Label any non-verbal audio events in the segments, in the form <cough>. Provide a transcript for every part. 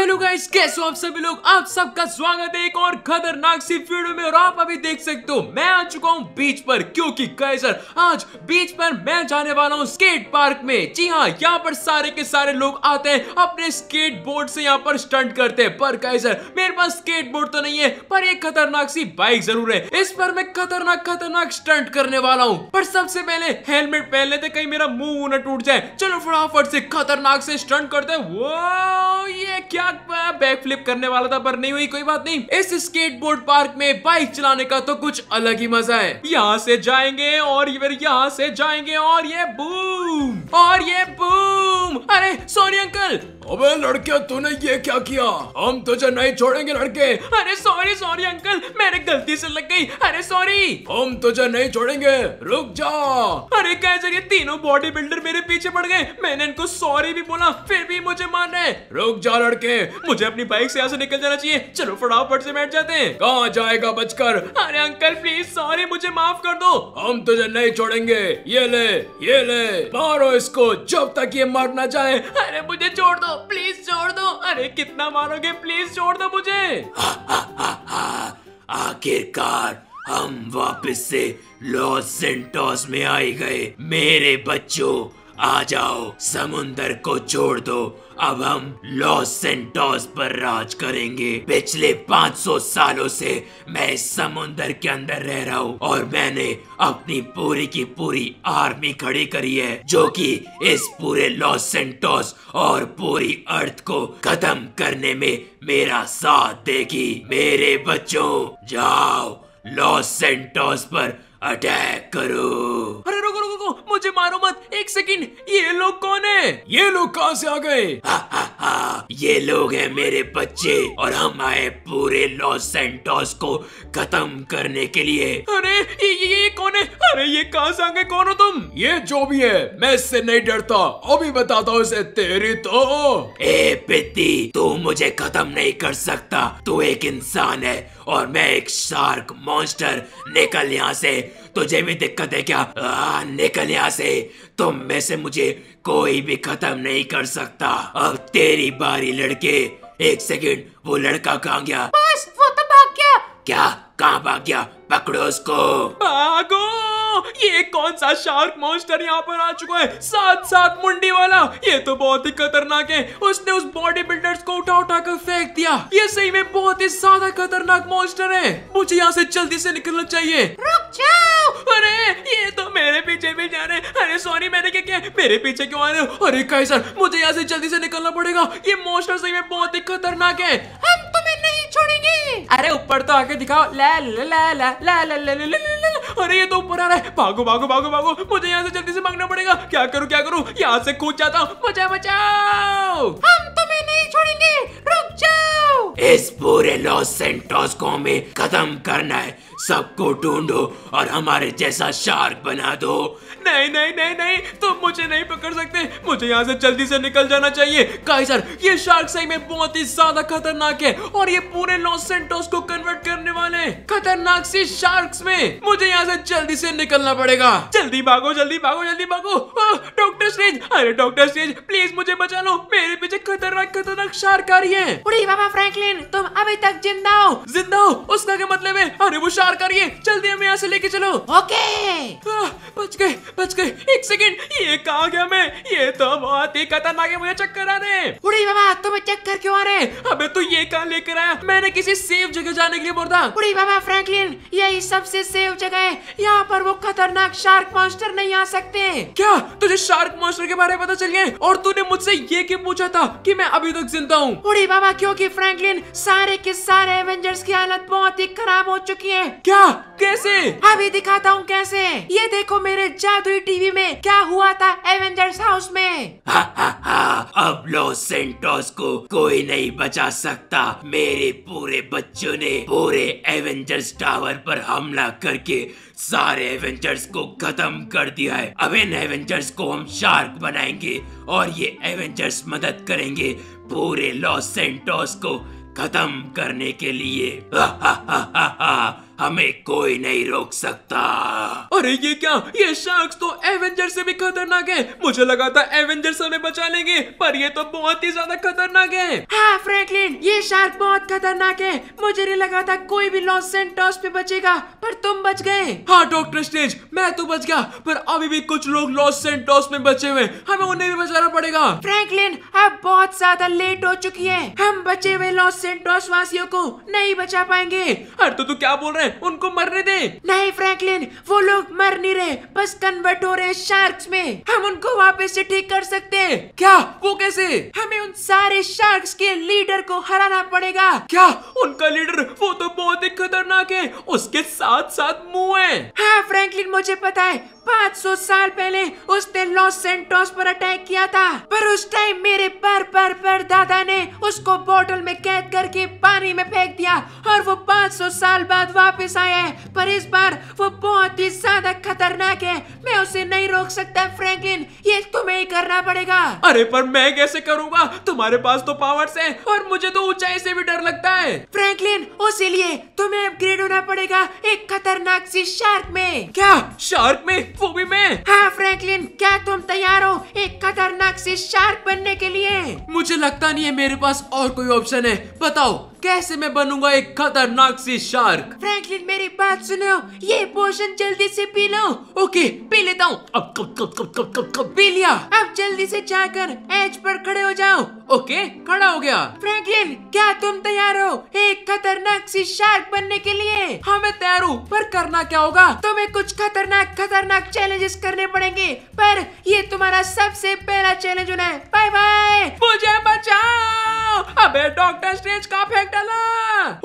Hello guys कैसे हो आप सभी लोग आप सबका स्वागत है एक और खतरनाक सी वीडियो में और आप अभी देख सकते हो मैं आ चुका हूँ बीच पर क्योंकि सर आज बीच पर मैं जाने वाला हूँ स्केट पार्क में जी हाँ यहाँ पर सारे के सारे लोग आते हैं अपने स्केट बोर्ड से यहाँ पर स्टंट करते हैं पर सर मेरे पास स्केट बोर्ड तो नहीं है पर एक खतरनाक सी बाइक जरूर है इस पर मैं खतरनाक खतरनाक स्टंट करने वाला हूँ पर सबसे पहले हेलमेट पहन लेते कहीं मेरा मुंह न टूट जाए चलो फटाफट से खतरनाक से स्टंट करते हैं वो ये क्या मजाक बैक फ्लिप करने वाला था पर नहीं हुई कोई बात नहीं इस स्केटबोर्ड पार्क में बाइक चलाने का तो कुछ अलग ही मजा है यहाँ से जाएंगे और फिर यहाँ से जाएंगे और ये बूम और ये बूम अरे सोनी अंकल अबे लड़के तूने ये क्या किया हम तुझे नहीं छोड़ेंगे लड़के अरे सॉरी सॉरी अंकल मेरे गलती से लग गई अरे सॉरी हम तुझे नहीं छोड़ेंगे रुक जा अरे कैसे ये तीनों बॉडी बिल्डर मेरे पीछे पड़ गए मैंने इनको सॉरी भी बोला फिर भी मुझे मान रहे रुक जा लड़के हैं मुझे अपनी बाइक से यहाँ से निकल जाना चाहिए चलो फटाफट से बैठ जाते हैं कहाँ जाएगा बचकर अरे अंकल प्लीज सॉरी मुझे माफ कर दो हम तुझे नहीं छोड़ेंगे ये ले ये ले मारो इसको जब तक ये मर ना जाए अरे मुझे छोड़ दो प्लीज छोड़ दो अरे कितना मारोगे प्लीज छोड़ दो मुझे <laughs> आखिरकार हम वापस से लॉस सेंटोस में आई गए मेरे बच्चों आ जाओ समुंदर को छोड़ दो अब हम लॉस सेंटोस पर राज करेंगे पिछले 500 सालों से मैं इस समुंदर के अंदर रह रहा हूँ और मैंने अपनी पूरी की पूरी आर्मी खड़ी करी है जो कि इस पूरे लॉस सेंटोस और पूरी अर्थ को खत्म करने में मेरा साथ देगी मेरे बच्चों जाओ लॉस सेंटोस पर अटैक करो अरे मुझे मारो मत एक सेकंड ये लोग कौन है ये लोग कहाँ से आ गए हाँ ये लोग हैं मेरे बच्चे और हम आए पूरे लॉस सेंटोस को खत्म करने के लिए अरे ये, ये, ये कौन है अरे ये कहाँ से आगे कौन हो तुम ये जो भी है मैं इससे नहीं डरता अभी बताता हूँ इसे तेरी तो ए पिती तू मुझे खत्म नहीं कर सकता तू एक इंसान है और मैं एक शार्क मॉन्स्टर निकल यहाँ से तुझे भी दिक्कत है क्या आ, निकल यहाँ से तुम में से मुझे कोई भी खत्म नहीं कर सकता अब तेरी बारी लड़के एक सेकेंड वो लड़का कहाँ गया बस वो तो भाग गया क्या कहाँ भाग गया पकड़ो उसको भागो ये कौन सा शार्क मॉन्स्टर यहाँ पर आ चुका है साथ साथ मुंडी वाला ये तो बहुत ही खतरनाक है उसने उस बॉडी बिल्डर्स को उठा उठा कर फेंक दिया ये सही में बहुत ही ज्यादा खतरनाक मॉन्स्टर है मुझे यहाँ से जल्दी से निकलना चाहिए रुक जा अरे ये तो मेरे पीछे भी जा रहे हैं अरे सॉरी मैंने क्या किया मेरे पीछे क्यों आ रहे हो अरे काई सर मुझे यहाँ से जल्दी से निकलना पड़ेगा ये मोस्टर सही में बहुत ही खतरनाक है हम तुम्हें नहीं छोड़ेंगे अरे ऊपर तो आके दिखाओ ला ला ला ला ला ला ला ला अरे ये तो ऊपर आ रहा है भागो भागो भागो भागो मुझे यहाँ से जल्दी से भागना पड़ेगा क्या करूँ क्या करूँ यहाँ से कूद जाता हूँ बचा बचाओ हम तुम्हें नहीं छोड़ेंगे रुक जाओ इस पूरे लॉस सेंटोस को में खत्म करना है सबको ढूंढो और हमारे जैसा शार्क बना दो नहीं नहीं नहीं नहीं तुम तो मुझे नहीं पकड़ सकते मुझे यहाँ से जल्दी से निकल जाना चाहिए काइजर ये शार्क सही में बहुत ही ज्यादा खतरनाक है और ये पूरे लॉस सेंटोस को कन्वर्ट करने वाले खतरनाक से शार्क में मुझे यहाँ से जल्दी से निकलना पड़ेगा जल्दी भागो जल्दी भागो जल्दी भागो डॉक्टर स्ट्रेंज अरे डॉक्टर स्ट्रेंज प्लीज मुझे बचा लो मेरे पीछे खतरनाक खतरनाक शार्क आ रही है फ्रैंकलिन तुम अभी तक जिंदा हो जिंदा हो उसका क्या मतलब है अरे वो शार करिए जल्दी हमें यहाँ से लेके चलो ओके बच गए बच गए एक सेकंड ये कहा गया मैं ये तो बहुत ही खतरनाक है मुझे चक्कर आ रहे उड़ी बाबा तुम्हें चक्कर क्यों आ रहे अबे तू ये कहा लेकर आया मैंने किसी सेफ जगह जाने के लिए बोल रहा उड़ी बाबा फ्रैंकलिन यही सबसे सेफ जगह है यहाँ पर वो खतरनाक शार्क मॉन्स्टर नहीं आ सकते क्या तुझे शार्क मॉन्स्टर के बारे में पता चल गया और तूने मुझसे ये क्यों पूछा था की मैं अभी तक जिंदा हूँ उड़ी बाबा क्योंकि फ्रेंकलिन लेकिन सारे के सारे एवेंजर्स की हालत बहुत ही खराब हो चुकी है क्या कैसे अभी दिखाता हूँ कैसे ये देखो मेरे जादुई टीवी में क्या हुआ था एवेंजर्स हाउस में अब लॉस सेंटोस को कोई नहीं बचा सकता मेरे पूरे बच्चों ने पूरे एवेंजर्स टावर पर हमला करके सारे एवेंजर्स को खत्म कर दिया है अब इन एवेंजर्स को हम शार्क बनाएंगे और ये एवेंजर्स मदद करेंगे पूरे लॉस सेंटोस को खत्म करने के लिए हा हा हा हा हमें कोई नहीं रोक सकता अरे ये क्या ये शार्क तो एवेंजर से भी खतरनाक है मुझे लगा था से हमें बचा लेंगे पर ये तो बहुत ही ज्यादा खतरनाक है हाँ फ्रैंकलिन ये शार्क बहुत खतरनाक है मुझे नहीं लगा था कोई भी लॉस सेंटोस पे बचेगा पर तुम बच गए हाँ डॉक्टर स्टेज मैं तो बच गया पर अभी भी कुछ लोग लॉस सेंटोस में बचे हुए हमें उन्हें भी बचाना पड़ेगा फ्रैंकलिन अब बहुत ज्यादा लेट हो चुकी है हम बचे हुए लॉस सेंटोस वासियों को नहीं बचा पाएंगे अरे तो तू क्या बोल रहे उनको मरने दे नहीं फ्रैंकलिन वो लोग मर नहीं रहे बस कन्वर्ट हो रहे हैं शार्क्स में हम उनको वापस से ठीक कर सकते हैं क्या वो कैसे हमें उन सारे शार्क्स के लीडर को हराना पड़ेगा क्या उनका लीडर वो तो बहुत ही खतरनाक है उसके साथ साथ मुँह है हाँ फ्रैंकलिन मुझे पता है 500 साल पहले उसने लॉस सेंटोस पर अटैक किया था पर उस टाइम मेरे पर पर पर दादा ने उसको बोतल में कैद करके पानी में फेंक दिया और वो 500 साल बाद वापस वापस आया है पर इस बार वो बहुत ही ज्यादा खतरनाक है मैं उसे नहीं रोक सकता फ्रैंकलिन ये तुम्हें ही करना पड़ेगा अरे पर मैं कैसे करूँगा तुम्हारे पास तो पावर्स हैं और मुझे तो ऊंचाई से भी डर लगता है फ्रैंकलिन उसी लिए तुम्हें अपग्रेड होना पड़ेगा एक खतरनाक सी शार्क में क्या शार्क में वो भी मैं हाँ फ्रैंकलिन क्या तुम तैयार हो एक खतरनाक सी शार्क बनने के लिए मुझे लगता नहीं है मेरे पास और कोई ऑप्शन है बताओ कैसे मैं बनूंगा एक खतरनाक सी शार्क फ्रैंकलिन मेरी बात सुनो ये पोषण जल्दी से पी लो ओके पी लेता हूँ अब कब कब कब कब कब पी लिया अब जल्दी से जाकर एज पर खड़े हो जाओ ओके खड़ा हो गया फ्रैंकलिन क्या तुम तैयार हो एक खतरनाक सी शार्क बनने के लिए हाँ मैं तैयार हूँ पर करना क्या होगा तुम्हें कुछ खतरनाक खतरनाक चैलेंजेस करने पड़ेंगे पर ये तुम्हारा सबसे पहला चैलेंज होना है बाय बाय मुझे बचाओ अबे डॉक्टर स्ट्रेंज का फेंक डाला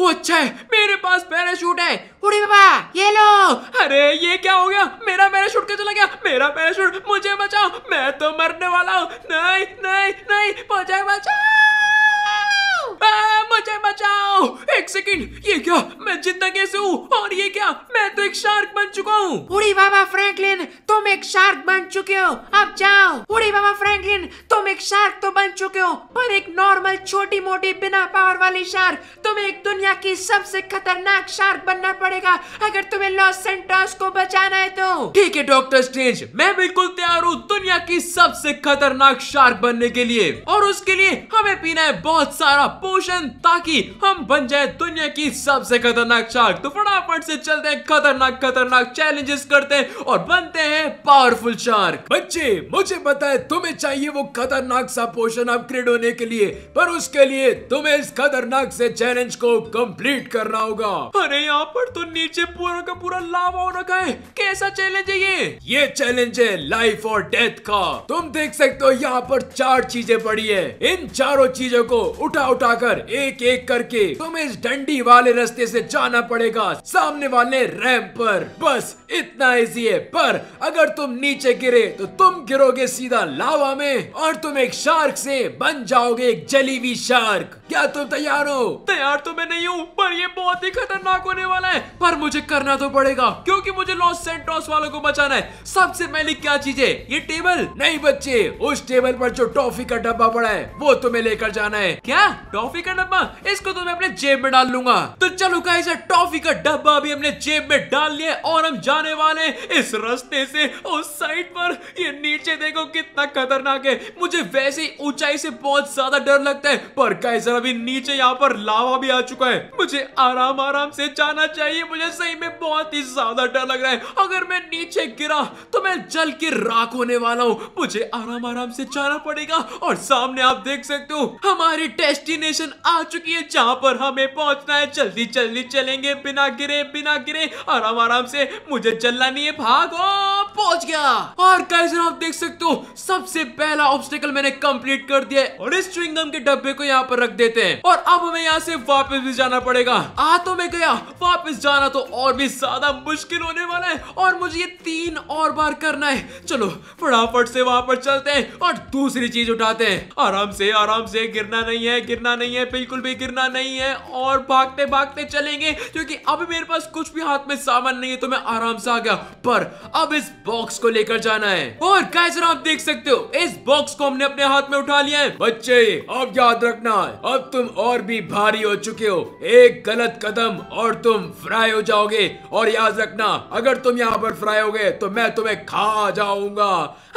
अच्छा है मेरे पास पैराशूट है उड़ी बाबा ये लो अरे ये क्या हो गया मेरा पैराशूट कैसे चला गया मेरा पैराशूट मुझे बचाओ मैं तो मरने वाला हूँ नहीं नहीं नहीं मुझे Georgia! मुझे बचाओ एक सेकंड ये क्या मैं जिंदा कैसे हूँ और ये क्या मैं तो एक शार्क बन चुका हूँ उड़ी बाबा फ्रैंकलिन तुम एक शार्क बन चुके हो अब जाओ उड़ी बाबा फ्रैंकलिन तुम एक शार्क तो बन चुके हो पर एक नॉर्मल छोटी मोटी बिना पावर वाली शार्क तुम एक दुनिया की सबसे खतरनाक शार्क बनना पड़ेगा अगर तुम्हें लॉस सेंटर्स को बचाना है तो ठीक है डॉक्टर स्ट्रेंज मैं बिल्कुल तैयार हूँ दुनिया की सबसे खतरनाक शार्क बनने के लिए और उसके लिए हमें पीना है बहुत सारा पोषण ताकि हम बन जाए दुनिया की सबसे खतरनाक शार्क तो फटाफट से चलते हैं खतरनाक खतरनाक चैलेंजेस करते हैं और बनते हैं पावरफुल शार्क बच्चे मुझे पता है तुम्हें चाहिए वो खतरनाक सा पोषण अपग्रेड होने के लिए पर उसके लिए तुम्हें इस खतरनाक से चैलेंज को कंप्लीट करना होगा अरे यहाँ पर तो नीचे पूरा का पूरा लावा हो रखा है कैसा चैलेंज है ये ये चैलेंज है लाइफ और डेथ का तुम देख सकते हो यहाँ पर चार चीजें पड़ी है इन चारों चीजों को उठा उठा जाकर एक एक करके तुम्हें इस डंडी वाले रास्ते से जाना पड़ेगा सामने वाले रैम पर बस इतना इजी है पर अगर तुम नीचे गिरे तो तुम गिरोगे सीधा लावा में और तुम एक शार्क से बन जाओगे एक हुई शार्क क्या तुम तैयार हो तैयार तो मैं नहीं हूँ पर ये बहुत ही खतरनाक होने वाला है पर मुझे करना तो पड़ेगा क्योंकि मुझे लॉस सेंटोस वालों को बचाना है सबसे पहले क्या चीज है ये टेबल नहीं बच्चे उस टेबल पर जो टॉफी का डब्बा पड़ा है वो तुम्हें लेकर जाना है क्या टॉफी टॉफी का डब्बा इसको तो मैं अपने जेब में डाल लूंगा तो चलो गाइस टॉफी का डब्बा भी अपने जेब में डाल लिया और हम जाने वाले इस रास्ते से उस साइड पर ये नीचे देखो कितना खतरनाक है मुझे वैसे ही ऊंचाई से बहुत ज्यादा डर लगता है पर गाइस अभी नीचे यहाँ पर लावा भी आ चुका है मुझे आराम आराम से जाना चाहिए मुझे सही में बहुत ही ज्यादा डर लग रहा है अगर मैं नीचे गिरा तो मैं जल के राख होने वाला हूँ मुझे आराम आराम से जाना पड़ेगा और सामने आप देख सकते हो हमारी डेस्टिनेशन स्टेशन आ चुकी है जहाँ पर हमें पहुंचना है जल्दी जल्दी चलेंगे बिना गिरे बिना गिरे आराम आराम से मुझे चलना नहीं है भागो पहुंच गया और कैसे आप देख सकते हो सबसे पहला ऑब्स्टिकल मैंने कंप्लीट कर दिया और इस च्युइंगम के डब्बे को यहाँ पर रख देते हैं और अब हमें यहाँ से वापस भी जाना पड़ेगा आ तो मैं गया वापस जाना तो और भी ज्यादा मुश्किल होने वाला है और मुझे ये तीन और बार करना है चलो फटाफट से वहां पर चलते हैं और दूसरी चीज उठाते हैं आराम से आराम से गिरना नहीं है गिरना नहीं नहीं है बिल्कुल भी गिरना नहीं है और भागते भागते चलेंगे क्योंकि अभी मेरे पास कुछ भी हाथ में सामान नहीं है तो मैं आराम से आ गया पर अब इस बॉक्स को लेकर जाना है और कैसे आप देख सकते हो इस बॉक्स को हमने अपने हाथ में उठा लिया है बच्चे अब याद रखना है अब तुम और भी भारी हो चुके हो एक गलत कदम और तुम फ्राई हो जाओगे और याद रखना अगर तुम यहाँ पर फ्राई हो गए तो मैं तुम्हें खा जाऊंगा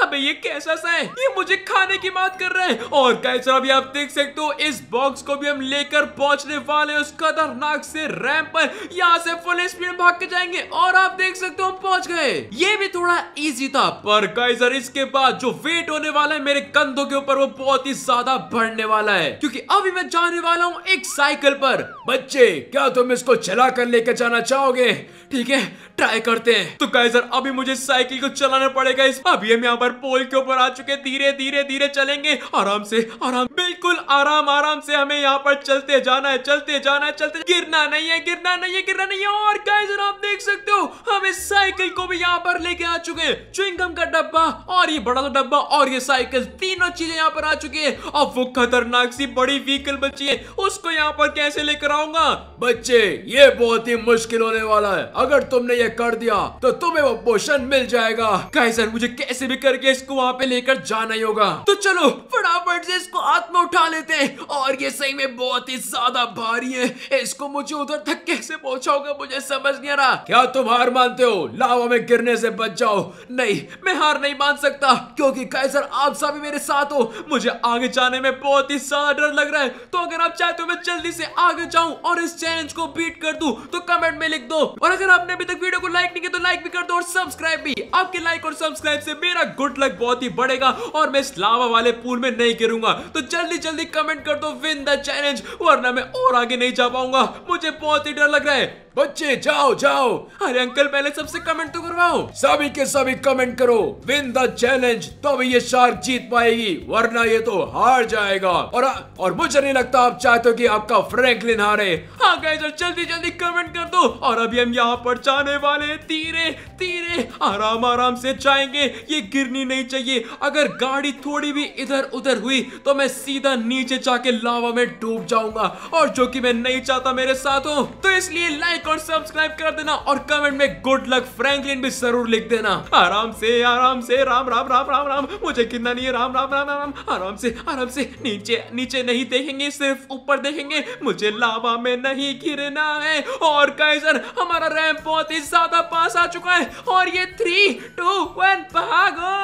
अबे ये कैसा सा है ये मुझे खाने की बात कर रहे हैं और कैसा कैसे आप देख सकते हो इस बॉक्स बॉक्स को भी हम लेकर पहुंचने वाले उस खतरनाक से रैम पर यहाँ से फुल स्पीड भाग के जाएंगे और आप देख सकते हो पहुंच गए ये भी थोड़ा इजी था पर गाइजर इसके बाद जो वेट होने वाला है मेरे कंधों के ऊपर वो बहुत ही ज्यादा बढ़ने वाला है क्योंकि अभी मैं जाने वाला हूँ एक साइकिल पर बच्चे क्या तुम इसको चला कर लेकर जाना चाहोगे ठीक है ट्राई करते हैं तो गाइजर अभी मुझे साइकिल को चलाना पड़ेगा इस अभी हम यहाँ पर पोल के ऊपर आ चुके धीरे धीरे धीरे चलेंगे आराम से आराम बिल्कुल आराम आराम से हम हमें यहाँ पर चलते जाना है चलते जाना है चलते गिरना नहीं है गिरना नहीं है गिरना नहीं है और गाइस आप देख सकते हो हम इस साइकिल को भी यहाँ पर लेके आ चुके हैं च्युइंगम का डब्बा और ये बड़ा सा डब्बा और ये साइकिल तीनों चीजें यहाँ पर आ चुकी है अब वो खतरनाक सी बड़ी व्हीकल बची है उसको यहाँ पर कैसे लेकर आऊंगा बच्चे ये बहुत ही मुश्किल होने वाला है अगर तुमने ये कर दिया तो तुम्हें वो पोषण मिल जाएगा कैसर मुझे कैसे भी करके इसको वहाँ पे लेकर जाना ही होगा तो चलो फटाफट से इसको हाथ में उठा लेते हैं और ये सही में बहुत ही ज्यादा भारी है इसको मुझे उधर तक कैसे पहुंचाओगे मुझे समझ नहीं आ रहा क्या तुम हार मानते हो लावा में गिरने से बच जाओ नहीं मैं हार नहीं मान सकता क्योंकि कैसर आप सभी मेरे साथ हो मुझे आगे जाने में बहुत ही ज्यादा डर लग रहा है तो अगर आप चाहते हो मैं जल्दी से आगे जाऊं और इस चैलेंज को बीट कर दूं तो कमेंट में लिख दो और अगर आपने अभी तक वीडियो को लाइक नहीं किया तो लाइक भी कर दो और सब्सक्राइब भी आपके लाइक और सब्सक्राइब से मेरा गुड लक बहुत ही बढ़ेगा और मैं इस लावा वाले पूल में नहीं गिरूंगा तो जल्दी जल्दी कमेंट कर दो विन विन द चैलेंज वरना मैं और आगे नहीं जा पाऊंगा मुझे बहुत ही डर लग रहा है बच्चे जाओ जाओ अरे अंकल पहले सबसे कमेंट तो करवाओ सभी के सभी कमेंट करो विन द चैलेंज तो भी ये शार्क जीत पाएगी वरना ये तो हार जाएगा और आ, और मुझे नहीं लगता आप चाहते हो कि आपका फ्रैंकलिन हारे हाँ गाइस जल्दी जल्दी कमेंट कर दो और अभी हम यहाँ पर जाने वाले तीरे तीरे आराम आराम से जाएंगे ये गिरनी नहीं चाहिए अगर गाड़ी थोड़ी भी इधर उधर हुई तो मैं सीधा नीचे जाके लावा में डूब जाऊंगा और जो की मैं नहीं चाहता मेरे साथ हो तो इसलिए लाइक और सब्सक्राइब कर देना और कमेंट में गुड लक फ्रैंकलिन भी जरूर लिख देना आराम से आराम से राम राम राम राम राम मुझे कितना नहीं है राम राम राम राम आराम से आराम से नीचे नीचे नहीं देखेंगे सिर्फ ऊपर देखेंगे मुझे लावा में नहीं गिरना है और काइजर हमारा रैम बहुत ही ज्यादा पास आ चुका है और ये थ्री टू वन भागो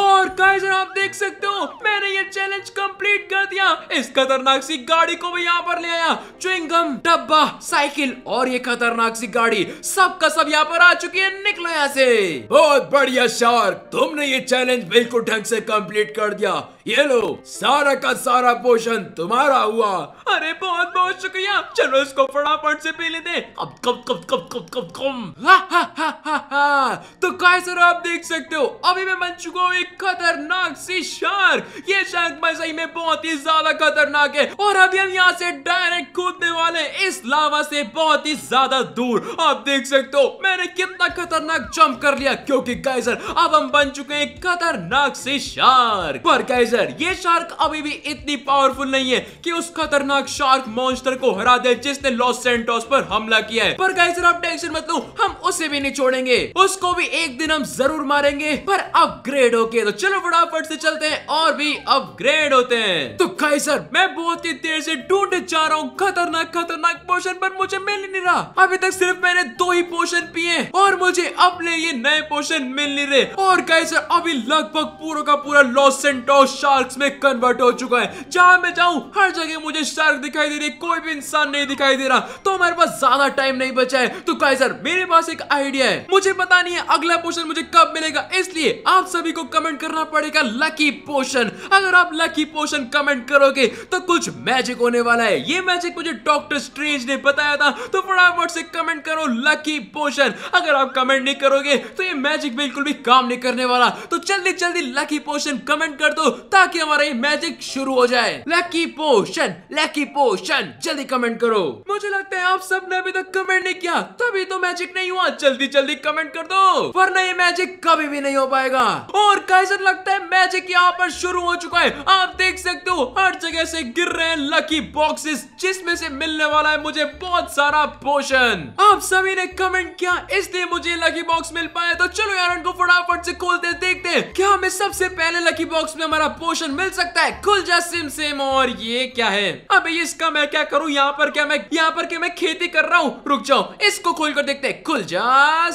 और काइजर आप देख सकते हो मैंने ये चैलेंज कंप्लीट कर दिया इस खतरनाक सी गाड़ी को भी यहाँ पर ले आया चुंगम डब्बा साइकिल मोबाइल और ये खतरनाक सी गाड़ी सब का सब यहाँ पर आ चुकी है निकलो यहाँ से बहुत बढ़िया शार्क तुमने ये चैलेंज बिल्कुल ढंग से कंप्लीट कर दिया ये लो सारा का सारा पोषण तुम्हारा हुआ अरे बहुत बहुत शुक्रिया चलो इसको फटाफट से पी लेते तो कैसे आप देख सकते हो अभी मैं बन चुका हूँ एक खतरनाक सी शार्क ये शार्क मैं सही में बहुत ही ज्यादा खतरनाक है और अभी हम यहाँ से डायरेक्ट कूदने वाले इस लावा से बहुत ही ज्यादा दूर आप देख सकते हो मैंने कितना खतरनाक जंप कर लिया क्योंकि गाइजर अब हम बन चुके हैं खतरनाक से शार्क पर गाइजर ये शार्क अभी भी इतनी पावरफुल नहीं है कि उस खतरनाक शार्क मॉन्स्टर को हरा दे जिसने लॉस सेंटोस पर हमला किया है पर गाइजर आप टेंशन मत लो हम उसे भी नहीं छोड़ेंगे उसको भी एक दिन हम जरूर मारेंगे पर अपग्रेड हो तो चलो फटाफट से चलते हैं और भी अपग्रेड होते हैं तो गाइजर मैं बहुत ही देर से ढूंढ जा रहा हूँ खतरनाक खतरनाक पोषण पर मुझे मिल नहीं रहा अभी तक सिर्फ मैंने दो ही पोषण पिए और मुझे अपने ये नए पोषण मिल नहीं रहे और कैसे अभी लगभग पूरा का पूरा लॉस एंड शार्क में कन्वर्ट हो चुका है जहाँ मैं जाऊँ हर जगह मुझे शार्क दिखाई दे रही कोई भी इंसान नहीं दिखाई दे रहा तो हमारे पास ज्यादा टाइम नहीं बचा है तो काइजर मेरे पास एक आइडिया है मुझे पता नहीं है अगला पोषण मुझे कब मिलेगा इसलिए आप सभी को कमेंट करना पड़ेगा लकी पोषण अगर आप लकी पोषण कमेंट करोगे तो कुछ मैजिक होने वाला है ये मैजिक मुझे डॉक्टर स्ट्रेंज ने बताया था तो फटाफट से कमेंट करो लकी पोशन अगर आप कमेंट नहीं करोगे तो ये मैजिक बिल्कुल भी काम नहीं करने वाला तो जल्दी जल्दी लकी पोशन कमेंट कर दो ताकि हमारा ये मैजिक शुरू हो जाए लकी पोशन लकी पोशन जल्दी कमेंट करो मुझे लगता है आप सबने अभी तक कमेंट नहीं किया तभी तो मैजिक नहीं हुआ जल्दी जल्दी कमेंट कर दो वरना ये मैजिक कभी भी नहीं हो पाएगा और कैसन लगता है मैजिक यहाँ पर शुरू हो चुका है आप देख सकते हो हर जगह से गिर रहे हैं लकी बॉक्सेस जिसमें से मिलने वाला है मुझे बहुत सारा सारा पोशन आप सभी ने कमेंट किया इसलिए मुझे लकी बॉक्स मिल पाया तो चलो यार उनको फटाफट से खोलते देखते हैं क्या हमें सबसे पहले लकी बॉक्स में हमारा पोशन मिल सकता है खुल जा सिम सिम और ये क्या है अब इसका मैं क्या करूँ यहाँ पर क्या मैं यहाँ पर क्या मैं खेती कर रहा हूँ रुक जाओ इसको खोल कर देखते हैं खुल जा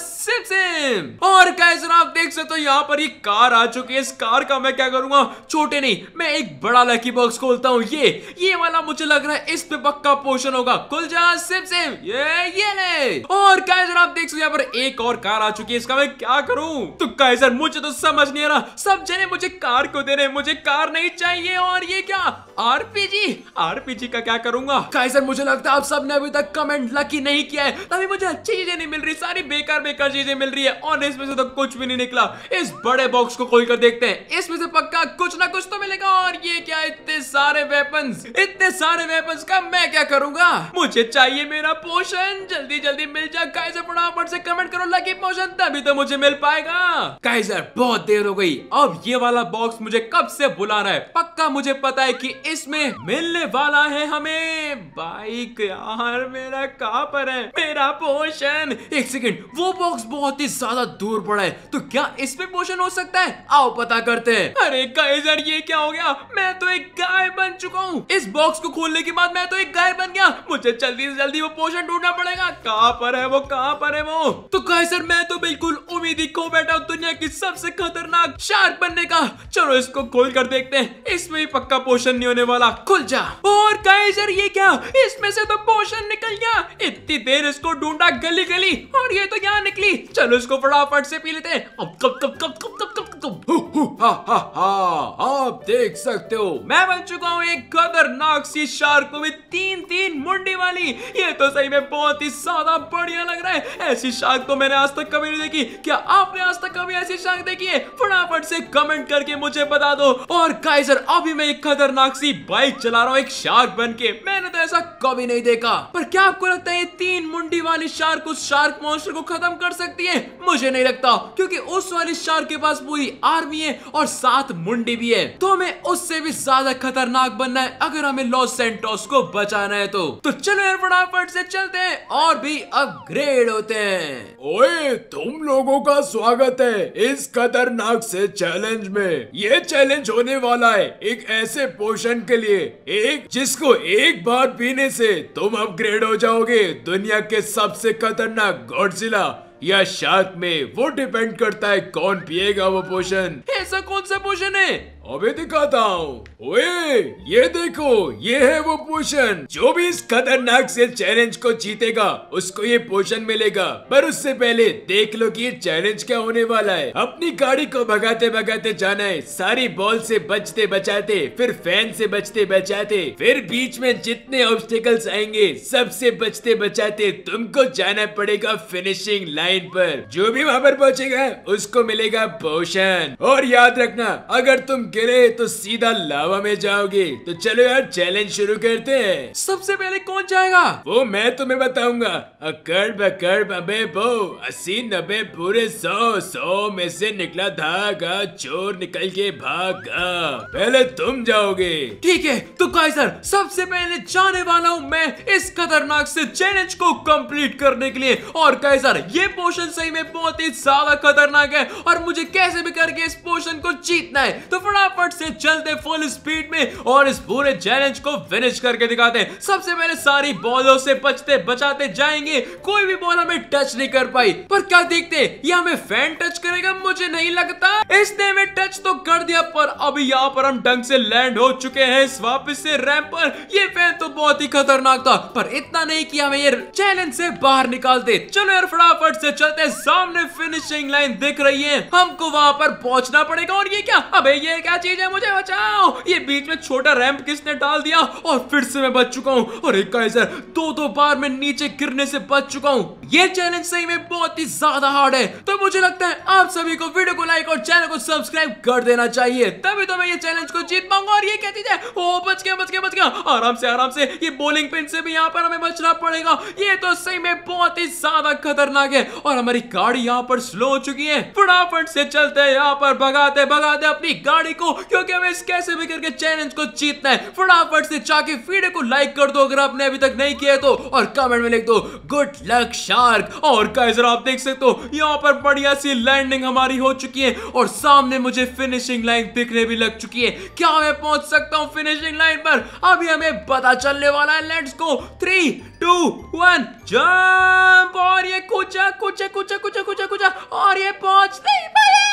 सिम सिम और कैसे आप देख सकते हो यहाँ पर ये कार आ चुकी है इस कार का मैं क्या करूंगा छोटे नहीं मैं एक बड़ा लकी बॉक्स खोलता हूँ ये ये वाला मुझे लग रहा है इस पे पक्का पोषण होगा खुल जा सिम सिम ये ये ले और कैसर आप देख सकते यहाँ पर एक और कार आ चुकी है इसका मैं क्या करूं तो कैसर मुझे तो समझ नहीं आ रहा सब जने मुझे कार को दे रहे मुझे कार नहीं चाहिए और ये क्या आरपीजी आरपीजी का क्या करूंगा कैसर मुझे लगता है आप सबने अभी तक कमेंट लकी नहीं किया है तभी मुझे अच्छी चीजें नहीं मिल रही सारी बेकार बेकार चीजें मिल रही है और इसमें से तो कुछ भी नहीं निकला इस बड़े बॉक्स को खोल कर देखते हैं इसमें से पक्का कुछ ना कुछ तो मिलेगा और ये क्या इतने सारे वेपन इतने सारे वेपन का मैं क्या करूंगा मुझे चाहिए मेरा पोशन जल्दी जल्दी मिल जाए काइजर फटाफट से कमेंट करो लकी पोशन तभी तो मुझे मिल पाएगा काइजर बहुत देर हो गई अब ये वाला बॉक्स मुझे कब से बुला रहा है पक्का मुझे पता है कि इसमें मिलने वाला है हमें बाइक यार मेरा कहाँ पर है मेरा पोशन एक सेकेंड वो बॉक्स बहुत ही ज्यादा दूर पड़ा है तो क्या इसमें पोशन हो सकता है आओ पता करते हैं अरे काइजर ये क्या हो गया मैं तो एक गाय बन चुका हूँ इस बॉक्स को खोलने के बाद मैं तो एक गाय बन गया मुझे जल्दी से जल्दी वो पोषण ढूंढना पड़ेगा कहाँ पर है वो कहाँ पर है वो तो गाय सर मैं तो बिल्कुल उम्मीद ही खो बैठा हूँ दुनिया की सबसे खतरनाक शार्क बनने का चलो इसको खोल कर देखते हैं इसमें भी पक्का पोषण नहीं होने वाला खुल जा और कहे सर ये क्या इसमें से तो पोषण निकल गया इतनी देर इसको ढूंढा गली गली और ये तो यहाँ निकली चलो इसको फटाफट से पी लेते हैं अब कब कब कब कब कब कब तुम हु, हु, हा, हा, हा, आप देख सकते हो मैं बन चुका हूँ एक खतरनाक सी शार्क में तीन तीन मुंडी वाली ये तो सही में बहुत ही ज्यादा बढ़िया लग रहा है ऐसी शार्क तो मैंने आज तक कभी नहीं देखी क्या आपने आज तक कभी ऐसी शार्क देखी है फटाफट से कमेंट करके मुझे बता दो और काइजर अभी मैं एक खतरनाक सी बाइक चला रहा हूँ एक शार्क बन के मैंने तो ऐसा कभी नहीं देखा पर क्या आपको लगता है ये तीन मुंडी वाली शार्क उस शार्क मॉन्स्टर को खत्म कर सकती है मुझे नहीं लगता क्योंकि उस वाली शार्क के पास पूरी पूरी आर्मी है और साथ मुंडी भी है तो हमें उससे भी ज्यादा खतरनाक बनना है अगर हमें लॉस सेंटोस को बचाना है तो तो चलो यार फटाफट से चलते हैं और भी अपग्रेड होते हैं ओए तुम लोगों का स्वागत है इस खतरनाक से चैलेंज में ये चैलेंज होने वाला है एक ऐसे पोषण के लिए एक जिसको एक बार पीने से तुम अपग्रेड हो जाओगे दुनिया के सबसे खतरनाक गॉडजिला या शार्क में वो डिपेंड करता है कौन पिएगा वो पोषण ऐसा कौन सा पोषण है अबे दिखाता हूँ ओए ये देखो ये है वो पोषण जो भी इस खतरनाक से चैलेंज को जीतेगा उसको ये पोषण मिलेगा पर उससे पहले देख लो कि ये चैलेंज क्या होने वाला है अपनी गाड़ी को भगाते भगाते जाना है सारी बॉल से बचते बचाते फिर फैन से बचते बचाते फिर बीच में जितने ऑब्स्टिकल्स आएंगे सबसे बचते बचाते तुमको जाना पड़ेगा फिनिशिंग लाइन पर जो भी वहाँ पर पहुँचेगा उसको मिलेगा पोषण और याद रखना अगर तुम गिरे तो सीधा लावा में जाओगे तो चलो यार चैलेंज शुरू करते हैं सबसे पहले कौन जाएगा वो मैं तुम्हें बताऊंगा अकड़ बकड़ अबे बो अस्सी नब्बे पूरे सौ सौ में से निकला धागा चोर निकल के भागा पहले तुम जाओगे ठीक है तो सर सबसे पहले जाने वाला हूँ मैं इस खतरनाक से चैलेंज को कंप्लीट करने के लिए और सर ये पोर्शन सही में बहुत ही ज्यादा खतरनाक है और मुझे कैसे भी करके इस पोर्शन को जीतना है तो फटाफट फटाफट से चलते फुल स्पीड में और इस पूरे चैलेंज को फिनिश करके दिखाते सबसे पहले सारी बॉलों से बचते बचाते जाएंगे कोई भी बॉल हमें टच नहीं कर पाई पर क्या देखते ये हमें फैन टच करेगा मुझे नहीं लगता इसने हमें टच तो कर दिया पर अब यहाँ पर हम ढंग से लैंड हो चुके हैं इस वापस से रैंप पर ये फैन तो बहुत ही खतरनाक था पर इतना नहीं किया हमें ये चैलेंज से बाहर निकाल दे चलो यार फटाफट से चलते सामने फिनिशिंग लाइन दिख रही है हमको वहां पर पहुंचना पड़ेगा और ये क्या अबे ये क्या क्या चीज है मुझे बचाओ ये बीच में छोटा रैंप किसने डाल दिया और फिर से मैं बच चुका हूँ और एक सर दो दो बार मैं नीचे गिरने से बच चुका हूँ ये चैलेंज सही में बहुत ही ज्यादा हार्ड है तो मुझे लगता है आप सभी को वीडियो को लाइक और चैनल को सब्सक्राइब कर देना चाहिए तभी तो मैं ये चैलेंज को जीत पाऊंगा और ये क्या चीज है ओ बच गया बच गया बच गया आराम से आराम से ये बोलिंग पिन से भी यहाँ पर हमें बचना पड़ेगा ये तो सही में बहुत ही ज्यादा खतरनाक है और हमारी गाड़ी यहाँ पर स्लो हो चुकी है फटाफट से चलते हैं यहाँ पर भगाते भगाते अपनी गाड़ी को को क्योंकि हमें इस कैसे भी करके चैलेंज को जीतना है फटाफट से जाके वीडियो को लाइक कर दो अगर आपने अभी तक नहीं किया तो और कमेंट में लिख दो गुड लक शार्क और कैसे आप देख सकते हो यहाँ पर बढ़िया सी लैंडिंग हमारी हो चुकी है और सामने मुझे फिनिशिंग लाइन दिखने भी लग चुकी है क्या मैं पहुंच सकता हूँ फिनिशिंग लाइन पर अभी हमें पता चलने वाला है let's go three two one jump और ये कुचा कुचा कुचा कुचा कुचा कुचा और ये पहुंच नहीं पाया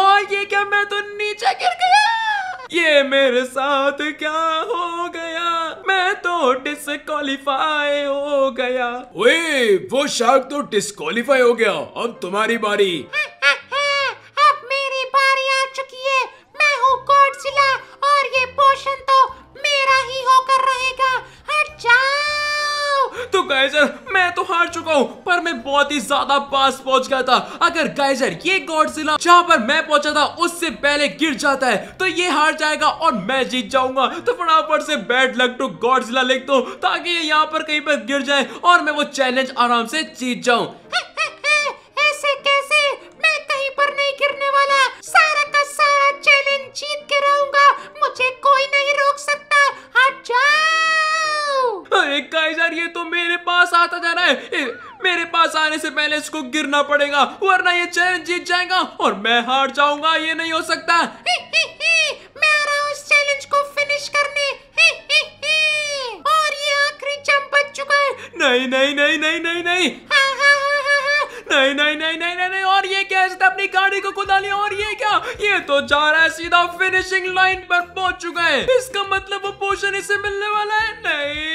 और ये क्या मैं तो नीचे गिर ये मेरे साथ क्या हो गया मैं तो डिसक्वालीफाई हो गया ओए वो शार्क तो डिस्कालीफाई हो गया अब तुम्हारी बारी अब मेरी बारी आ चुकी है मैं हूँ गॉडजिला और ये पोषण तो मेरा ही होकर रहेगा हट जा तो गाइजर मैं तो हार चुका हूँ पर मैं बहुत ही ज्यादा पास पहुंच गया था अगर गाइजर यार ये गॉडजिला जहाँ पर मैं पहुंचा था उससे पहले गिर जाता है तो ये हार जाएगा और मैं जीत जाऊंगा तो फटाफट से बैड लक टू गॉडजिला लिख दो ताकि ये यहाँ पर कहीं पर गिर जाए और मैं वो चैलेंज आराम से जीत जाऊं हाँ, मेरे पास आने से पहले इसको गिरना पड़ेगा वरना ये चैलेंज जीत जाएगा और मैं हार जाऊंगा ये नहीं हो सकता है नहीं नहीं नहीं नहीं नहीं नहीं नहीं नहीं नहीं नहीं नहीं नहीं और ये क्या इसने अपनी गाड़ी को खुदा लिया और ये क्या ये तो जा रहा है सीधा फिनिशिंग लाइन पर पहुंच चुका है इसका मतलब वो पोषण इसे मिलने वाला है नहीं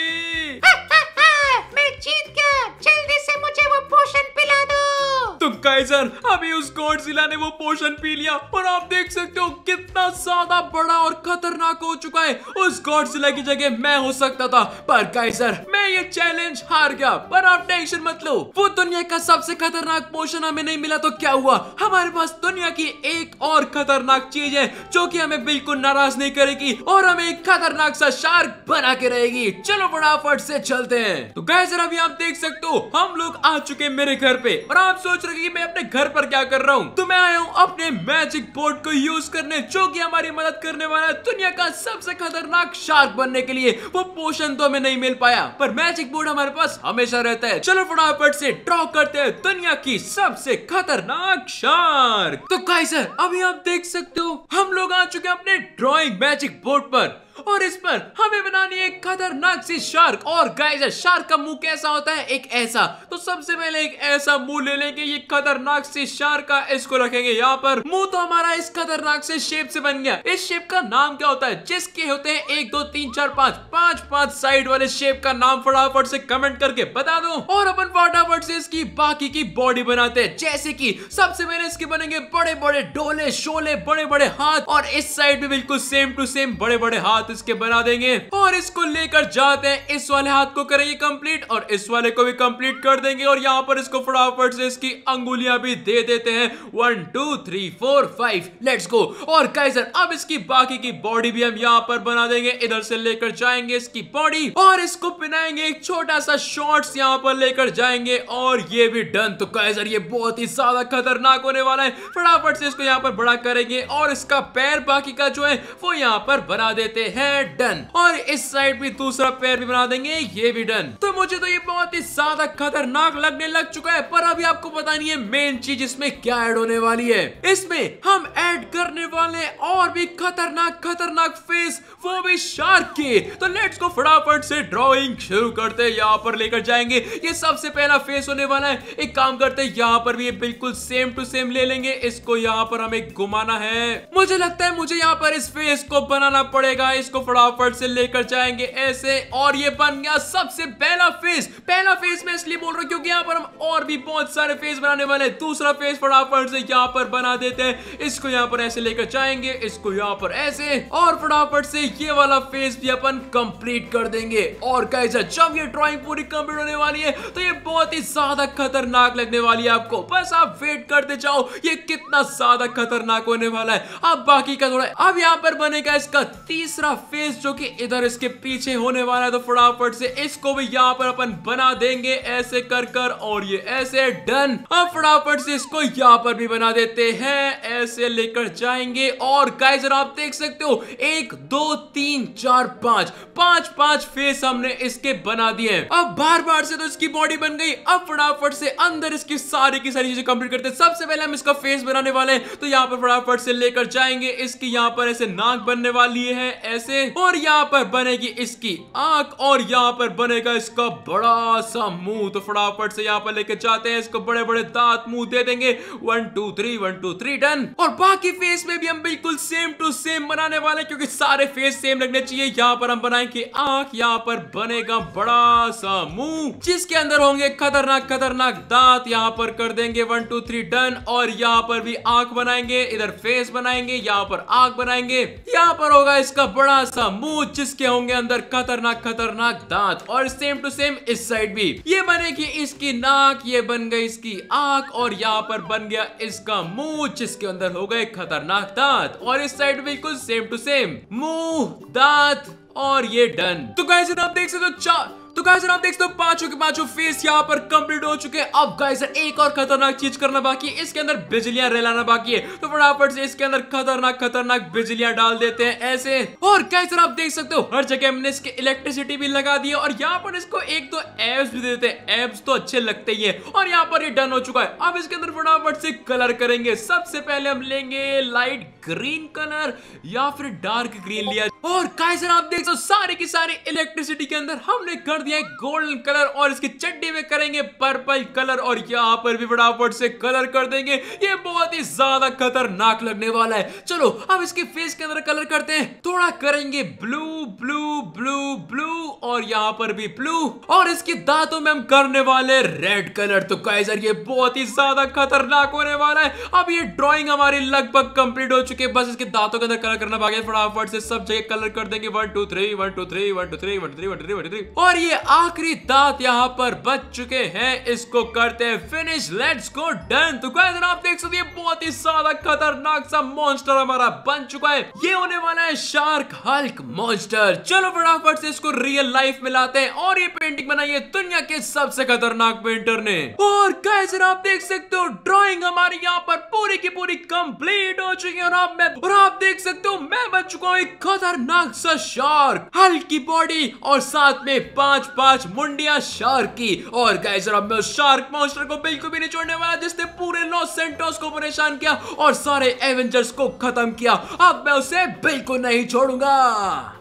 गाइजर अभी उस गॉडजिला ने वो पोषण पी लिया और आप देख सकते हो कितना ज्यादा बड़ा और खतरनाक हो चुका है उस गॉडजिला की जगह मैं हो सकता था पर गाइजर मैं ये चैलेंज हार गया पर आप टेंशन मत लो वो दुनिया का सबसे खतरनाक पोषण हमें नहीं मिला तो क्या हुआ हमारे पास दुनिया की एक और खतरनाक चीज है जो की हमें बिल्कुल नाराज नहीं करेगी और हमें एक खतरनाक सा शार्क बना के रहेगी चलो फटाफट से चलते हैं तो गाइजर अभी आप देख सकते हो हम लोग आ चुके मेरे घर पे और आप सोच रहे कि मैं अपने घर पर क्या कर रहा हूँ तो मैं आया हूँ अपने मैजिक बोर्ड को यूज करने जो की हमारी मदद करने वाला है दुनिया का सबसे खतरनाक शार्क बनने के लिए वो पोषण तो हमें नहीं मिल पाया पर मैजिक बोर्ड हमारे पास हमेशा रहता है चलो फटाफट से ड्रॉ करते हैं दुनिया की सबसे खतरनाक शार्क तो कैसे अभी आप देख सकते हो हम लोग आ चुके हैं अपने ड्रॉइंग मैजिक बोर्ड पर और इस पर हमें बनानी है खतरनाक सी शार्क और गाइस शार्क का मुंह कैसा होता है एक ऐसा तो सबसे पहले एक ऐसा मुंह ले लेंगे ये खतरनाक सी शार्क का इसको रखेंगे यहाँ पर मुंह तो हमारा इस खतरनाक से शेप से बन गया इस शेप का नाम क्या होता है जिसके होते हैं एक दो तीन चार पाँच पाँच पाँच साइड वाले शेप का नाम फटाफट से कमेंट करके बता दो और अपन फटाफट से इसकी बाकी की बॉडी बनाते हैं जैसे की सबसे पहले इसके बनेंगे बड़े बड़े डोले शोले बड़े बड़े हाथ और इस साइड में बिल्कुल सेम टू सेम बड़े बड़े हाथ इसके बना देंगे और इसको लेकर जाते हैं इस वाले हाथ को करेंगे कंप्लीट और इस वाले को भी कंप्लीट कर देंगे और यहाँ पर इसको फटाफट से इसकी अंगुलियां भी दे देते हैं one two three four five let's go और कैसर अब इसकी बाकी की बॉडी भी हम यहाँ पर बना देंगे इधर से लेकर जाएंगे इसकी बॉडी और इसको पिनाएंगे एक छोटा सा शॉर्ट यहाँ पर लेकर जाएंगे और ये भी डन तो कैसर ये बहुत ही ज्यादा खतरनाक होने वाला है फटाफट से इसको यहाँ पर बड़ा करेंगे और इसका पैर बाकी का जो है वो यहाँ पर बना देते हैं है डन और इस साइड भी दूसरा पैर भी बना देंगे ये भी डन तो मुझे तो ये बहुत ही ज्यादा खतरनाक लगने लग चुका है पर अभी आपको पता नहीं है मेन चीज इसमें क्या एड होने वाली है इसमें हम ऐड करने वाले और भी खतरनाक खतरनाक फेस वो भी शार्क के तो लेट्स को फटाफट से ड्रॉइंग शुरू करते हैं यहाँ पर लेकर जाएंगे ये सबसे पहला फेस होने वाला है एक काम करते हैं यहाँ पर भी ये बिल्कुल सेम टू सेम ले लेंगे इसको यहाँ पर हमें घुमाना है मुझे लगता है मुझे यहाँ पर इस फेस को बनाना पड़ेगा इसको इसको फटाफट से लेकर जाएंगे ऐसे और ये बन गया सबसे पहला फेज पहला फेज मैं इसलिए बोल रहा हूँ क्योंकि यहाँ पर हम और भी बहुत सारे फेज बनाने वाले दूसरा फेज फटाफट से यहाँ पर बना देते हैं इसको यहाँ पर ऐसे लेकर जाएंगे इसको यहाँ पर ऐसे और फटाफट से ये वाला फेज भी अपन कंप्लीट कर देंगे और कैसा जब ये ड्रॉइंग पूरी कंप्लीट होने वाली है तो ये बहुत ही ज्यादा खतरनाक लगने वाली है आपको बस आप वेट करते जाओ ये कितना ज्यादा खतरनाक होने वाला है अब बाकी का थोड़ा अब यहाँ पर बनेगा इसका तीसरा फेस जो कि इधर इसके पीछे होने वाला है तो फटाफट से इसको भी यहाँ पर अपन बना देंगे ऐसे कर कर और ये ऐसे डन अब फटाफट से इसको यहाँ पर भी बना देते हैं ऐसे लेकर जाएंगे और गाइजर आप देख सकते हो एक दो तीन चार पांच पांच पांच फेस हमने इसके बना दिए अब बार बार से तो इसकी बॉडी बन गई अब फटाफट से अंदर इसकी सारी की सारी चीजें कंप्लीट करते हैं सबसे पहले हम इसका फेस बनाने वाले हैं तो यहाँ पर फटाफट से लेकर जाएंगे इसकी यहाँ पर ऐसे नाक बनने वाली है ऐसे से और यहाँ पर बनेगी इसकी आंख और यहाँ पर बनेगा इसका बड़ा सा मुंह तो फटाफट से यहाँ पर लेके जाते हैं इसको बड़े बड़े दांत मुंह दे देंगे one two three one two three done और बाकी फेस में भी हम बिल्कुल सेम टू सेम बनाने वाले क्योंकि सारे फेस सेम लगने चाहिए यहाँ पर हम बनाएंगे आंख यहाँ पर बनेगा बड़ा सा मुंह जिसके अंदर होंगे खतरनाक खतरनाक दांत यहाँ पर कर देंगे वन टू थ्री डन और यहाँ पर भी आंख बनाएंगे इधर फेस बनाएंगे यहाँ पर आंख बनाएंगे यहाँ पर होगा इसका बड़ा बड़ा सा मुंह जिसके होंगे अंदर खतरनाक खतरनाक दांत और सेम टू सेम इस साइड भी ये बनेगी इसकी नाक ये बन गई इसकी आंख और यहाँ पर बन गया इसका मुंह जिसके अंदर हो गए खतरनाक दांत और इस साइड बिल्कुल सेम टू सेम मुंह दांत और ये डन तो कैसे आप देख सकते हो चार तो गाइस आप देख सकते हो पांचों के पांचों फेस यहाँ पर कंप्लीट हो चुके हैं अब गाइस एक और खतरनाक चीज करना बाकी है इसके अंदर बिजलियां रहलाना बाकी है तो फटाफट से इसके अंदर खतरनाक खतरनाक बिजलियां डाल देते हैं ऐसे और गाइस आप देख सकते हो हर जगह हमने इसके इलेक्ट्रिसिटी भी लगा दी है और यहाँ पर इसको एक दो एप्स भी देते हैं एप्स तो अच्छे लगते ही है और यहाँ पर ये डन हो चुका है अब इसके अंदर फटाफट से कलर करेंगे सबसे पहले हम लेंगे लाइट ग्रीन कलर या फिर डार्क ग्रीन लिया और काइसर आप देख सो सारे के सारे इलेक्ट्रिसिटी के अंदर हमने कर दिया है गोल्डन कलर और इसके चड्डी में करेंगे पर्पल कलर और यहाँ पर भी फटाफट से कलर कर देंगे ये बहुत ही ज्यादा खतरनाक लगने वाला है चलो अब इसके फेस के अंदर कलर करते हैं थोड़ा करेंगे ब्लू ब्लू ब्लू ब्लू और यहाँ पर भी ब्लू और इसके दांतों में हम करने वाले रेड कलर तो काइजर ये बहुत ही ज्यादा खतरनाक होने वाला है अब ये ड्रॉइंग हमारी लगभग कंप्लीट हो चुकी है बस इसके दांतों के अंदर कलर करना बाकी फटाफट से सब जगह कलर कर देंगे one two three one two three one two three one two three one three one three और ये आखिरी दांत यहाँ पर बच चुके हैं इसको करते हैं फिनिश लेट्स गो डन तो गाइस आप देख सकते हैं बहुत ही सादा खतरनाक सा मॉन्स्टर हमारा बन चुका है ये होने वाला है शार्क हल्क मॉन्स्टर चलो फटाफट से इसको रियल लाइफ में लाते हैं और ये पेंटिंग बनाई है दुनिया के सबसे खतरनाक पेंटर ने और कैसे आप देख सकते हो ड्राइंग हमारी यहाँ पर पूरी की पूरी कंप्लीट हो चुकी है और आप मैं और आप देख सकते हो मैं बन चुका हूँ एक खतर खतरनाक सा शार्क हल्की बॉडी और साथ में पांच पांच मुंडिया शार्क की और गाइस अब मैं उस शार्क मॉन्स्टर को बिल्कुल भी नहीं छोड़ने वाला जिसने पूरे लॉस सेंटोस को परेशान किया और सारे एवेंजर्स को खत्म किया अब मैं उसे बिल्कुल नहीं छोड़ूंगा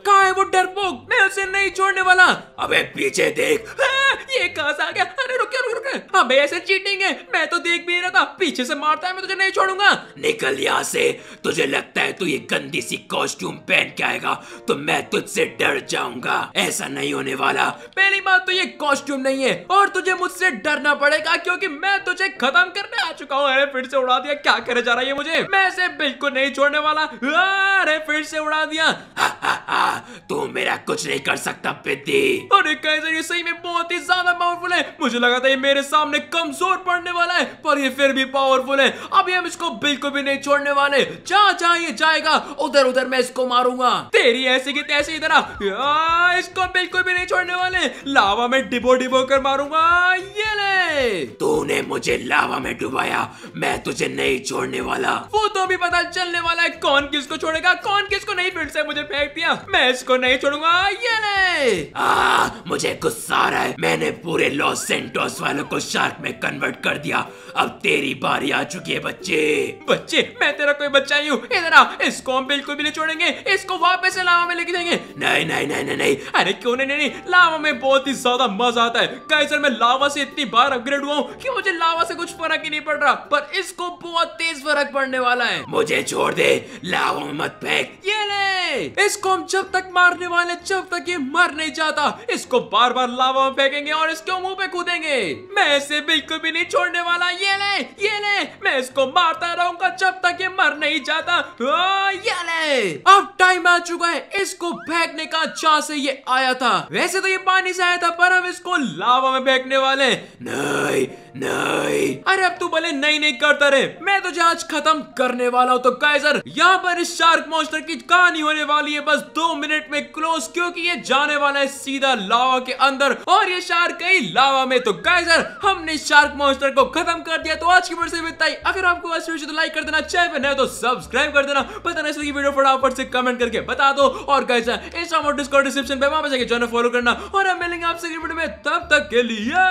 रखा है वो डरपोक मैं उसे नहीं छोड़ने वाला अबे पीछे देख हाँ, ये कहा आ गया अरे रुक रुक रुक अबे ऐसे चीटिंग है मैं तो देख भी नहीं रहा था पीछे से मारता है मैं तुझे नहीं छोड़ूंगा निकल यहाँ से तुझे लगता है तू ये गंदी सी कॉस्ट्यूम पहन के आएगा तो मैं तुझसे डर जाऊंगा ऐसा नहीं होने वाला पहली बात तो ये कॉस्ट्यूम नहीं है और तुझे मुझसे डरना पड़ेगा क्योंकि मैं तुझे खत्म करने आ चुका हूँ अरे फिर से उड़ा दिया क्या करे जा रहा है मुझे मैं इसे बिल्कुल नहीं छोड़ने वाला हाँ, अरे फिर से उड़ा दिया हा, हा, हा। तू तो मेरा कुछ नहीं कर सकता पिति अरे कैसे ये सही में बहुत ही ज्यादा पावरफुल है मुझे लगा था ये मेरे सामने कमजोर पड़ने वाला है पर ये फिर भी पावरफुल है अभी हम इसको बिल्कुल भी नहीं छोड़ने वाले जहाँ जहाँ ये जाएगा उधर उधर मैं इसको मारूंगा तेरी ऐसी की तैसी तरह हाँ, इसको बिल्कुल भी नहीं छोड़ने वाले लावा में डिबो डिबो कर मारूंगा ये ले तूने मुझे लावा में डुबाया मैं तुझे नहीं छोड़ने वाला वो तो भी पता चलने वाला है कौन किसको छोड़ेगा कौन किसको नहीं फिर से मुझे फेंक दिया मैं मैं इसको नहीं छोड़ूंगा ये नहीं आ, मुझे गुस्सा आ रहा है मैंने पूरे लॉस सेंटोस वालों को शार्क में कन्वर्ट कर दिया अब तेरी बारी आ चुकी है बच्चे बच्चे मैं तेरा कोई बच्चा ही हूँ इधर आ इसको हम बिल्कुल भी नहीं छोड़ेंगे इसको वापस लावा में लेके जाएंगे नहीं नहीं नहीं नहीं नहीं अरे क्यों नहीं नहीं लावा में बहुत ही ज्यादा मजा आता है कई सर मैं लावा से इतनी बार अपग्रेड हुआ हूँ की मुझे लावा से कुछ फर्क ही नहीं पड़ रहा पर इसको बहुत तेज फर्क पड़ने वाला है मुझे छोड़ दे लावा में मत फेंक ये ले इसको हम जब तक मारने वाले जब तक ये मर नहीं जाता इसको बार बार लावा में फेंकेंगे और इसके मुंह पे कूदेंगे मैं इसे बिल्कुल भी नहीं छोड़ने वाला ये ले ये ले मैं इसको मारता रहूंगा जब तक ये मर नहीं जाता ओ, ये ले अब टाइम आ चुका है इसको फेंकने का जहाँ से ये आया था वैसे तो ये पानी से आया था पर हम इसको लावा में फेंकने वाले नहीं नहीं अरे अब तू भले नहीं नहीं करता रहे मैं तो जांच खत्म करने वाला हूँ तो कैसर यहाँ पर इस शार्क मोस्टर की कहानी होने वाली है बस दो मिनट में क्लोज क्योंकि ये जाने वाला है सीधा लावा के अंदर और ये शार्क कई लावा में तो कैसर हमने शार्क मोस्टर को खत्म कर दिया तो आज की वीडियो से बताई अगर आपको तो लाइक कर देना चैनल पर नए तो सब्सक्राइब कर देना पता नहीं की वीडियो फटाफट से कमेंट करके बता दो और कैसा इंस्टा और डिस्कॉर्ड डिस्क्रिप्शन पे वहां पर जाके जो फॉलो करना और हम मिलेंगे आपसे वीडियो में तब तक के लिए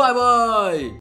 बाय बाय